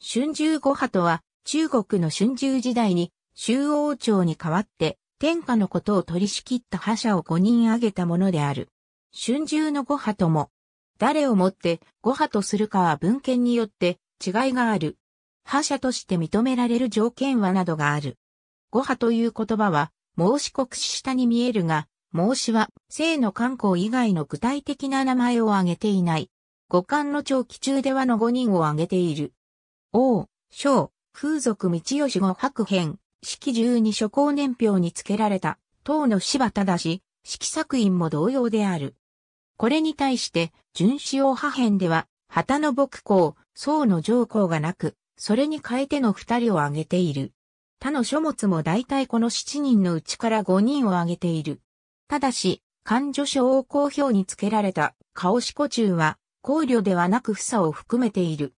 春秋五派とは、中国の春秋時代に、周王朝に代わって、天下のことを取り仕切った覇者を五人挙げたものである。春秋の五派とも、誰をもって五派とするかは文献によって違いがある。覇者として認められる条件はなどがある。五派という言葉は、孟子国史下に見えるが、孟子は、姓の観光以外の具体的な名前を挙げていない。五漢の長期中ではの五人を挙げている。王、将、風俗道義後白編、式十二諸公年表に付けられた、当の柴ただし、式作品も同様である。これに対して、純子王派編では、旗の牧公、宋の上皇がなく、それに変えての二人を挙げている。他の書物も大体この七人のうちから五人を挙げている。ただし、漢女書王公表に付けられた、顔四古中は、考慮ではなく房を含めている。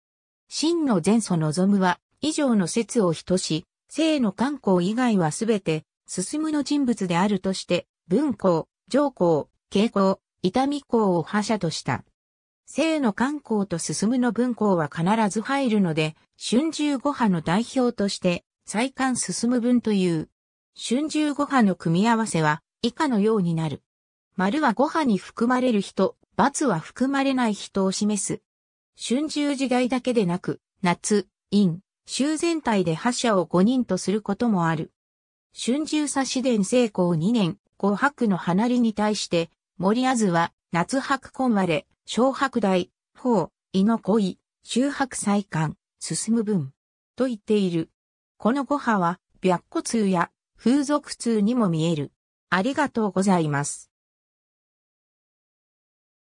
真の前祖望むは、以上の説を等し、生の観光以外はすべて、進むの人物であるとして、文校、上校、慶校、痛み校を覇者とした。生の観光と進むの文校は必ず入るので、春秋五派の代表として、再刊進む文という。春秋五派の組み合わせは、以下のようになる。丸は五派に含まれる人、罰は含まれない人を示す。春秋時代だけでなく、夏、陰、秋全体で覇者を5人とすることもある。春秋差し伝成功2年、五白の離りに対して、森あずは、夏白根割れ、小白大、法、井の恋、周白再刊、進む分、と言っている。この五派は、白骨痛や風俗痛にも見える。ありがとうございます。